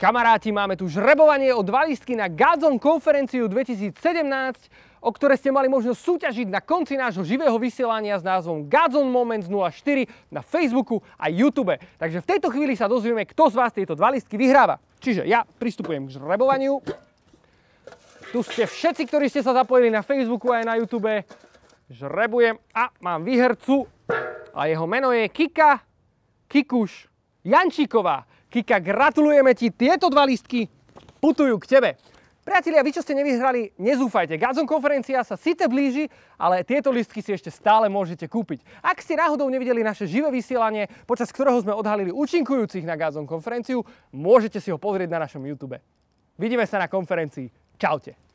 Kamaráti, máme tu žrebovanie o dva listky na Gazon konferenciu 2017, o ktoré ste mali možnosť súťažiť na konci nášho živého vysielania s názvom Gazon Moment 04 na Facebooku a YouTube. Takže v tejto chvíli sa dozvieme, kto z vás tieto dva listky vyhráva. Čiže ja pristupujem k žrebovaniu. Tu ste všetci, ktorí ste sa zapojili na Facebooku aj na YouTube. Žrebujem a mám vyhercu. a jeho meno je Kika Kikuš Jančíková. Kika, gratulujeme ti, tieto dva lístky putujú k tebe. Priatelia, vy čo ste nevyhrali, nezúfajte. Gazon konferencia sa síce blíži, ale tieto listky si ešte stále môžete kúpiť. Ak ste náhodou nevideli naše živé vysielanie, počas ktorého sme odhalili účinkujúcich na Gazon konferenciu, môžete si ho pozrieť na našom YouTube. Vidíme sa na konferencii. Čaute.